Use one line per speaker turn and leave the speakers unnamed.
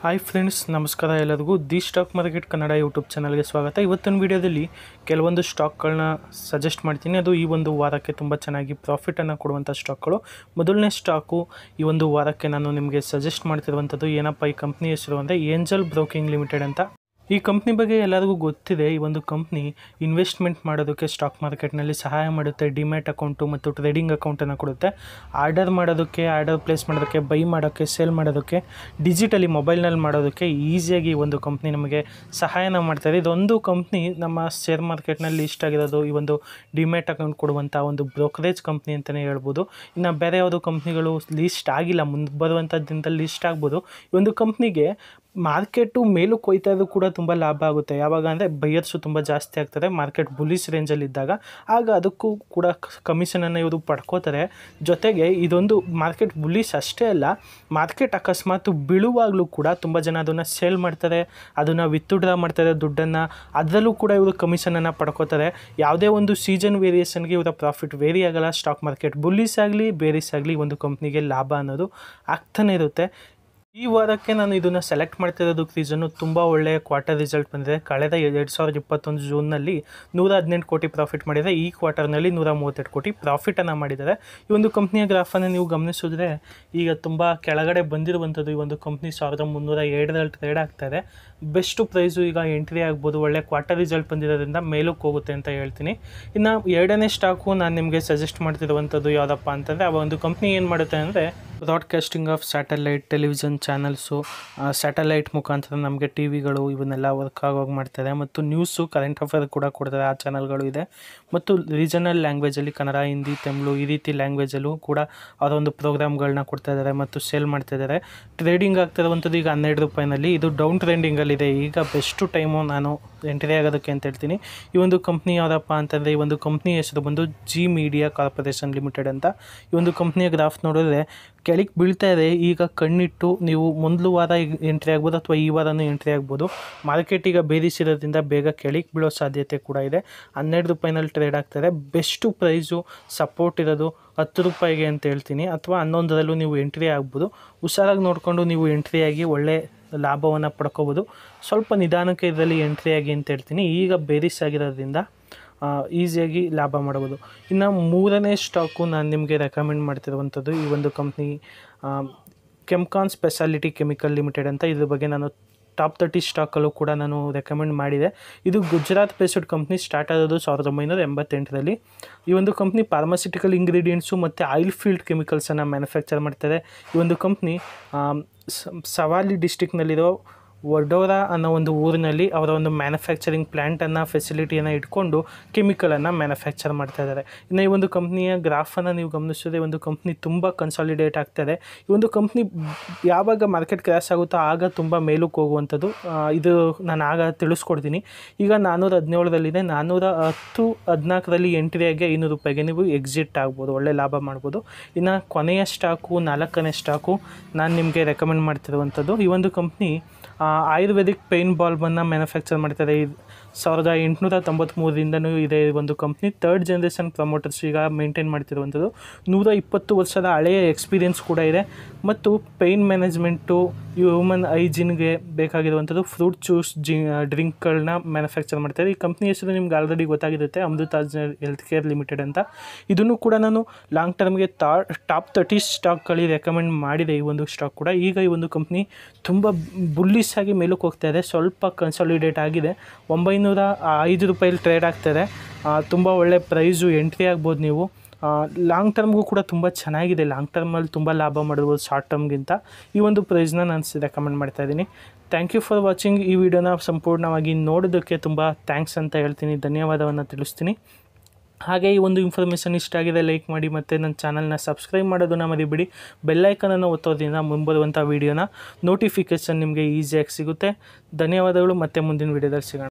hi friends ನಮಸ್ಕಾರ ಎಲ್ಲರಿಗೂ the stock market Kannada YouTube ಚಾನಲ್ಗೆ ಸ್ವಾಗತ ಇವತ್ತಿನ ವಿಡಿಯೋದಲ್ಲಿ ಕೆಲವೊಂದು ಸ್ಟಾಕ್ಗಳನ್ನ ಸಜೆಸ್ಟ್ ಮಾಡ್ತೀನಿ ಅದು ಈ ಒಂದು ವಾರಕ್ಕೆ ತುಂಬ ಚೆನ್ನಾಗಿ ಪ್ರಾಫಿಟನ್ನು ಕೊಡುವಂಥ ಸ್ಟಾಕ್ಗಳು ಮೊದಲನೇ ಸ್ಟಾಕು ಈ ಒಂದು ವಾರಕ್ಕೆ ನಾನು ನಿಮಗೆ ಸಜೆಸ್ಟ್ ಮಾಡ್ತಿರುವಂಥದ್ದು ಏನಪ್ಪ ಈ ಕಂಪ್ನಿ ಹೆಸರು ಅಂದರೆ ಏಂಜಲ್ ಬ್ರೋಕಿಂಗ್ ಲಿಮಿಟೆಡ್ ಅಂತ ಈ ಕಂಪ್ನಿ ಬಗ್ಗೆ ಎಲ್ಲರಿಗೂ ಗೊತ್ತಿದೆ ಈ ಒಂದು ಕಂಪ್ನಿ ಇನ್ವೆಸ್ಟ್ಮೆಂಟ್ ಮಾಡೋದಕ್ಕೆ ಸ್ಟಾಕ್ ಮಾರ್ಕೆಟ್ನಲ್ಲಿ ಸಹಾಯ ಮಾಡುತ್ತೆ ಡಿಮ್ಯಾಟ್ ಅಕೌಂಟು ಮತ್ತು ಟ್ರೇಡಿಂಗ್ ಅಕೌಂಟನ್ನು ಕೊಡುತ್ತೆ ಆರ್ಡರ್ ಮಾಡೋದಕ್ಕೆ ಆರ್ಡರ್ ಪ್ಲೇಸ್ ಮಾಡೋದಕ್ಕೆ ಬೈ ಮಾಡೋಕ್ಕೆ ಸೇಲ್ ಮಾಡೋದಕ್ಕೆ ಡಿಜಿಟಲಿ ಮೊಬೈಲ್ನಲ್ಲಿ ಮಾಡೋದಕ್ಕೆ ಈಸಿಯಾಗಿ ಒಂದು ಕಂಪ್ನಿ ನಮಗೆ ಸಹಾಯನ ಮಾಡ್ತಾಯಿದೆ ಇದೊಂದು ಕಂಪ್ನಿ ನಮ್ಮ ಶೇರ್ ಮಾರ್ಕೆಟ್ನಲ್ಲಿ ಇಷ್ಟ ಆಗಿರೋದು ಈ ಒಂದು ಡಿಮ್ಯಾಟ್ ಅಕೌಂಟ್ ಕೊಡುವಂಥ ಒಂದು ಬ್ರೋಕರೇಜ್ ಕಂಪ್ನಿ ಅಂತಲೇ ಹೇಳ್ಬೋದು ಇನ್ನು ಬೇರೆ ಯಾವುದೋ ಕಂಪ್ನಿಗಳು ಲೀಸ್ಟ್ ಆಗಿಲ್ಲ ಮುಂದೆ ಬರುವಂಥ ದಿನದಲ್ಲಿ ಲಿಸ್ಟ್ ಆಗ್ಬೋದು ಈ ಒಂದು ಕಂಪ್ನಿಗೆ ಮಾರ್ಕೆಟು ಮೇಲಕ್ಕೆ ಹೋಯ್ತಾ ಇದ್ರು ಕೂಡ ತುಂಬ ಲಾಭ ಆಗುತ್ತೆ ಯಾವಾಗ ಅಂದರೆ ಬೈಯರ್ಸು ತುಂಬ ಜಾಸ್ತಿ ಆಗ್ತಾರೆ ಮಾರ್ಕೆಟ್ ಬುಲಿಸ್ ರೇಂಜಲ್ಲಿದ್ದಾಗ ಆಗ ಅದಕ್ಕೂ ಕೂಡ ಕಮಿಷನನ್ನು ಇವರು ಪಡ್ಕೋತಾರೆ ಜೊತೆಗೆ ಇದೊಂದು ಮಾರ್ಕೆಟ್ ಬುಲಿಸ್ ಅಷ್ಟೇ ಅಲ್ಲ ಮಾರ್ಕೆಟ್ ಅಕಸ್ಮಾತ್ ಬೀಳುವಾಗಲೂ ಕೂಡ ತುಂಬ ಜನ ಅದನ್ನು ಸೇಲ್ ಮಾಡ್ತಾರೆ ಅದನ್ನು ವಿತ್ಡ್ರಾ ಮಾಡ್ತಾರೆ ದುಡ್ಡನ್ನು ಅದರಲ್ಲೂ ಕೂಡ ಇವರು ಕಮಿಷನನ್ನು ಪಡ್ಕೋತಾರೆ ಯಾವುದೇ ಒಂದು ಸೀಸನ್ ವೇರಿಯೇಷನ್ಗೆ ಇವರ ಪ್ರಾಫಿಟ್ ವೇರಿ ಆಗಲ್ಲ ಸ್ಟಾಕ್ ಮಾರ್ಕೆಟ್ ಬುಲ್ಲಿಸ್ ಆಗಲಿ ಬೇರಿಸ್ ಆಗಲಿ ಒಂದು ಕಂಪ್ನಿಗೆ ಲಾಭ ಅನ್ನೋದು ಆಗ್ತಾನೆ ಇರುತ್ತೆ ಈ ವಾರಕ್ಕೆ ನಾನು ಇದನ್ನು ಸೆಲೆಕ್ಟ್ ಮಾಡ್ತಿರೋದು ರೀಸನ್ನು ತುಂಬ ಒಳ್ಳೆಯ ಕ್ವಾರ್ಟರ್ ರಿಸಲ್ಟ್ ಬಂದಿದೆ ಕಳೆದ ಎರಡು ಸಾವಿರದ ಇಪ್ಪತ್ತೊಂದು ಜೂನ್ನಲ್ಲಿ ನೂರ ಹದಿನೆಂಟು ಕೋಟಿ ಪ್ರಾಫಿಟ್ ಮಾಡಿದರೆ ಈ ಕ್ವಾರ್ಟರ್ನಲ್ಲಿ ನೂರ ಮೂವತ್ತೆರಡು ಕೋಟಿ ಪ್ರಾಫಿಟನ್ನು ಮಾಡಿದ್ದಾರೆ ಈ ಒಂದು ಕಂಪ್ನಿಯ ಗ್ರಾಫನ್ನು ನೀವು ಗಮನಿಸಿದ್ರೆ ಈಗ ತುಂಬ ಕೆಳಗಡೆ ಬಂದಿರುವಂಥದ್ದು ಈ ಒಂದು ಕಂಪ್ನಿ ಸಾವಿರದ ಮುನ್ನೂರ ಎರಡರಲ್ಲಿ ಟ್ರೇಡ್ ಇದೆ ಬೆಸ್ಟು ಪ್ರೈಸು ಈಗ ಎಂಟ್ರಿ ಆಗ್ಬೋದು ಒಳ್ಳೆ ಕ್ವಾರ್ಟರ್ ರಿಸಲ್ಟ್ ಬಂದಿರೋದ್ರಿಂದ ಮೇಲಕ್ಕೆ ಹೋಗುತ್ತೆ ಅಂತ ಹೇಳ್ತೀನಿ ಇನ್ನು ಎರಡನೇ ಸ್ಟಾಕು ನಾನು ನಿಮಗೆ ಸಜೆಸ್ಟ್ ಮಾಡ್ತಿರುವಂಥದ್ದು ಯಾವುದಪ್ಪ ಅಂತಂದರೆ ಆ ಒಂದು ಕಂಪ್ನಿ ಏನು ಮಾಡುತ್ತೆ ಅಂದರೆ broadcasting of satellite television channels satellite ಮುಖಾಂತರ ನಮಗೆ ಟಿ ವಿಗಳು ಇವನ್ನೆಲ್ಲ ವರ್ಕ್ ಆಗೋಗಿ ಮಾಡ್ತಾರೆ ಮತ್ತು ನ್ಯೂಸು ಕರೆಂಟ್ ಅಫೇರ್ ಕೂಡ ಕೊಡ್ತಾರೆ ಆ ಚಾನಲ್ಗಳು ಇದೆ ಮತ್ತು ರೀಜನಲ್ ಲ್ಯಾಂಗ್ವೇಜಲ್ಲಿ ಕನ್ನಡ ಹಿಂದಿ ತಮಿಳು ಈ ರೀತಿ ಲ್ಯಾಂಗ್ವೇಜಲ್ಲೂ ಕೂಡ ಅವರೊಂದು ಪ್ರೋಗ್ರಾಮ್ಗಳನ್ನ ಕೊಡ್ತಾ ಇದ್ದಾರೆ ಮತ್ತು ಸೇಲ್ ಮಾಡ್ತಾ ಇದ್ದಾರೆ ಟ್ರೇಡಿಂಗ್ ಆಗ್ತಾ ಇರುವಂಥದ್ದು ಈಗ ಹನ್ನೆರಡು ರೂಪಾಯಿನಲ್ಲಿ ಇದು ಡೌನ್ ಟ್ರೆಂಡಿಂಗಲ್ಲಿದೆ ಈಗ ಬೆಸ್ಟು ಟೈಮು ನಾನು ಎಂಟ್ರಿ ಆಗೋದಕ್ಕೆ ಅಂತ ಹೇಳ್ತೀನಿ ಈ ಒಂದು ಕಂಪ್ನಿ ಯಾವುದಪ್ಪ ಅಂತಂದರೆ ಈ ಒಂದು ಕಂಪ್ನಿ ಹೆಸರು ಬಂದು ಜಿ ಮೀಡಿಯಾ ಕಾರ್ಪೊರೇಷನ್ ಲಿಮಿಟೆಡ್ ಅಂತ ಈ ಒಂದು ಕಂಪ್ನಿಯ ಗ್ರಾಫ್ ನೋಡಿದ್ರೆ ಕೆಳಗೆ ಬೀಳ್ತಾ ಇದೆ ಈಗ ಕಣ್ಣಿಟ್ಟು ನೀವು ಮೊದಲು ವಾರ ಎಂಟ್ರಿ ಆಗ್ಬೋದು ಅಥವಾ ಈ ವಾರನೂ ಎಂಟ್ರಿ ಆಗ್ಬೋದು ಮಾರ್ಕೆಟ್ ಈಗ ಬೇಗ ಕೆಳಗೆ ಬೀಳೋ ಸಾಧ್ಯತೆ ಕೂಡ ಇದೆ ಹನ್ನೆರಡು ರೂಪಾಯಿನಲ್ಲಿ ಟ್ರೇಡ್ ಆಗ್ತಾರೆ ಬೆಸ್ಟು ಪ್ರೈಸು ಸಪೋರ್ಟ್ ಇರೋದು ಹತ್ತು ರೂಪಾಯಿಗೆ ಅಂತ ಹೇಳ್ತೀನಿ ಅಥವಾ ಹನ್ನೊಂದರಲ್ಲೂ ನೀವು ಎಂಟ್ರಿ ಆಗ್ಬೋದು ಹುಷಾರಾಗಿ ನೋಡಿಕೊಂಡು ನೀವು ಎಂಟ್ರಿ ಆಗಿ ಒಳ್ಳೆ ಲಾಭವನ್ನು ಪಡ್ಕೋಬೋದು ಸ್ವಲ್ಪ ನಿಧಾನಕ್ಕೆ ಇದರಲ್ಲಿ ಎಂಟ್ರಿಯಾಗಿ ಅಂತ ಹೇಳ್ತೀನಿ ಈಗ ಬೇರಿಸ್ ಆಗಿರೋದ್ರಿಂದ ಈಸಿಯಾಗಿ ಲಾಭ ಮಾಡ್ಬೋದು ಇನ್ನು ಮೂರನೇ ಸ್ಟಾಕು ನಾನು ನಿಮಗೆ ರೆಕಮೆಂಡ್ ಮಾಡ್ತಿರುವಂಥದ್ದು ಈ ಒಂದು company Chemcon speciality chemical limited ಅಂತ ಇದ್ರ ಬಗ್ಗೆ ನಾನು ಟಾಪ್ ತರ್ಟಿ ಸ್ಟಾಕಲ್ಲೂ ಕೂಡ ನಾನು ರೆಕಮೆಂಡ್ ಮಾಡಿದೆ ಇದು ಗುಜರಾತ್ ಬೇಸ್ಡ್ ಕಂಪ್ನಿ ಸ್ಟಾರ್ಟ್ ಆಗೋದು ಸಾವಿರದ ಒಂಬೈನೂರ ಎಂಬತ್ತೆಂಟರಲ್ಲಿ ಈ ಒಂದು ಕಂಪ್ನಿ ಫಾರ್ಮಾಸ್ಯೂಟಿಕಲ್ ಇಂಗ್ರೀಡಿಯೆಂಟ್ಸು ಮತ್ತು ಆಯಿಲ್ ಫೀಲ್ಡ್ ಕೆಮಿಕಲ್ಸನ್ನು ಮ್ಯಾನುಫ್ಯಾಕ್ಚರ್ ಮಾಡ್ತಾರೆ ಈ ಒಂದು ಕಂಪ್ನಿ ಸವಾಲಿ ಡಿಸ್ಟಿಕ್ನಲ್ಲಿರೋ ವಡೋರಾ ಅನ್ನೋ ಒಂದು ಊರಿನಲ್ಲಿ ಅವರ ಒಂದು ಮ್ಯಾನುಫ್ಯಾಕ್ಚರಿಂಗ್ ಪ್ಲ್ಯಾಂಟನ್ನು ಫೆಸಿಲಿಟಿಯನ್ನು ಇಟ್ಕೊಂಡು ಕೆಮಿಕಲನ್ನು ಮ್ಯಾನುಫ್ಯಾಕ್ಚರ್ ಮಾಡ್ತಾ ಇದ್ದಾರೆ ಇನ್ನು ಈ ಒಂದು ಕಂಪ್ನಿಯ ಗ್ರಾಫನ್ನು ನೀವು ಗಮನಿಸಿದ್ರೆ ಒಂದು ಕಂಪ್ನಿ ತುಂಬ ಕನ್ಸಾಲಿಡೇಟ್ ಆಗ್ತಾಯಿದೆ ಈ ಒಂದು ಕಂಪ್ನಿ ಯಾವಾಗ ಮಾರ್ಕೆಟ್ ಕ್ರ್ಯಾಶ್ ಆಗುತ್ತೋ ಆಗ ತುಂಬ ಮೇಲಕ್ಕೆ ಹೋಗುವಂಥದ್ದು ಇದು ನಾನು ಆಗ ತಿಳಿಸ್ಕೊಡ್ತೀನಿ ಈಗ ನಾನ್ನೂರ ಹದಿನೇಳರಲ್ಲಿದೆ ನಾನ್ನೂರ ಹತ್ತು ಹದಿನಾಲ್ಕರಲ್ಲಿ ಎಂಟ್ರಿಯಾಗೆ ಐನೂರು ರೂಪಾಯಿಗೆ ನೀವು ಎಕ್ಸಿಟ್ ಆಗ್ಬೋದು ಒಳ್ಳೆ ಲಾಭ ಮಾಡ್ಬೋದು ಇನ್ನು ಕೊನೆಯ ಸ್ಟಾಕು ನಾಲ್ಕನೇ ಸ್ಟಾಕು ನಾನು ನಿಮಗೆ ರೆಕಮೆಂಡ್ ಮಾಡ್ತಿರುವಂಥದ್ದು ಈ ಒಂದು ಕಂಪ್ನಿ ಆಯುರ್ವೇದಿಕ್ ಪೇನ್ ಬಾಲ್ಬನ್ನು ಮ್ಯಾನುಫ್ಯಾಕ್ಚರ್ ಮಾಡ್ತಾರೆ ಇದು ಸಾವಿರದ ಎಂಟುನೂರ ತೊಂಬತ್ತ್ಮೂರರಿಂದನೂ ಇದೆ ಒಂದು ಕಂಪ್ನಿ ತರ್ಡ್ ಜನ್ರೇಷನ್ ಪ್ರಮೋಟರ್ಸ್ ಈಗ ಮೇಂಟೈನ್ ಮಾಡ್ತಿರುವಂಥದ್ದು ನೂರ ಇಪ್ಪತ್ತು ವರ್ಷದ ಹಳೆಯ ಎಕ್ಸ್ಪೀರಿಯೆನ್ಸ್ ಕೂಡ ಇದೆ ಮತ್ತು ಪೈನ್ ಮ್ಯಾನೇಜ್ಮೆಂಟು ಹ್ಯೂಮನ್ ಐಜಿನ್ಗೆ ಬೇಕಾಗಿರುವಂಥದ್ದು ಫ್ರೂಟ್ ಜ್ಯೂಸ್ ಜಿ ಡ್ರಿಂಕ್ಗಳನ್ನ ಮ್ಯಾನುಫ್ಯಾಕ್ಚರ್ ಮಾಡ್ತಾರೆ ಈ ಕಂಪ್ನಿ ಹೆಸರು ನಿಮ್ಗೆ ಆಲ್ರೆಡಿ ಗೊತ್ತಾಗಿರುತ್ತೆ ಅಮೃತಾಜ್ ಹೆಲ್ತ್ ಕೇರ್ ಲಿಮಿಟೆಡ್ ಅಂತ ಇದನ್ನು ಕೂಡ ನಾನು ಲಾಂಗ್ ಟರ್ಮ್ಗೆ ತಾ ಟಾಪ್ ತರ್ಟಿ ಸ್ಟಾಕ್ಗಳಿ ರೆಕಮೆಂಡ್ ಮಾಡಿದೆ ಈ ಒಂದು ಸ್ಟಾಕ್ ಕೂಡ ಈಗ ಈ ಒಂದು ಕಂಪ್ನಿ ತುಂಬ ಬುಲ್ಲಿಸ್ ಆಗಿ ಮೇಲಕ್ಕೆ ಹೋಗ್ತಾ ಇದೆ ಸ್ವಲ್ಪ ಕನ್ಸಾಲಿಡೇಟ್ ಆಗಿದೆ ಒಂಬತ್ತು ಒಂಬೈನೂರ ಐದು ರೂಪಾಯಲ್ಲಿ ಟ್ರೇಡ್ ಆಗ್ತಾರೆ ತುಂಬ ಒಳ್ಳೆ ಪ್ರೈಸು ಎಂಟ್ರಿ ಆಗ್ಬೋದು ನೀವು ಲಾಂಗ್ ಟರ್ಮ್ಗೂ ಕೂಡ ತುಂಬ ಚೆನ್ನಾಗಿದೆ ಲಾಂಗ್ ಟರ್ಮಲ್ಲಿ ತುಂಬ ಲಾಭ ಮಾಡಿರ್ಬೋದು ಶಾರ್ಟ್ ಟರ್ಮ್ಗಿಂತ ಈ ಒಂದು ಪ್ರೈಸ್ನ ನಾನು ರೆಕಮೆಂಡ್ ಮಾಡ್ತಾ ಇದ್ದೀನಿ ಥ್ಯಾಂಕ್ ಯು ಫಾರ್ ವಾಚಿಂಗ್ ಈ ವಿಡಿಯೋನ ಸಂಪೂರ್ಣವಾಗಿ ನೋಡೋದಕ್ಕೆ ತುಂಬ ಥ್ಯಾಂಕ್ಸ್ ಅಂತ ಹೇಳ್ತೀನಿ ಧನ್ಯವಾದವನ್ನು ತಿಳಿಸ್ತೀನಿ ಹಾಗೆ ಈ ಒಂದು ಇನ್ಫಾರ್ಮೇಷನ್ ಇಷ್ಟ ಆಗಿದೆ ಲೈಕ್ ಮಾಡಿ ಮತ್ತು ನನ್ನ ಚಾನಲ್ನ ಸಬ್ಸ್ಕ್ರೈಬ್ ಮಾಡೋದನ್ನು ಮರಿಬಿಡಿ ಬೆಲ್ಲೈಕನನ್ನು ಒತ್ತೋದ್ರಿಂದ ಮುಂಬರುವಂಥ ವೀಡಿಯೋನ ನೋಟಿಫಿಕೇಷನ್ ನಿಮಗೆ ಈಸಿಯಾಗಿ ಸಿಗುತ್ತೆ ಧನ್ಯವಾದಗಳು ಮತ್ತೆ ಮುಂದಿನ ವೀಡಿಯೋದಲ್ಲಿ ಸಿಗೋಣ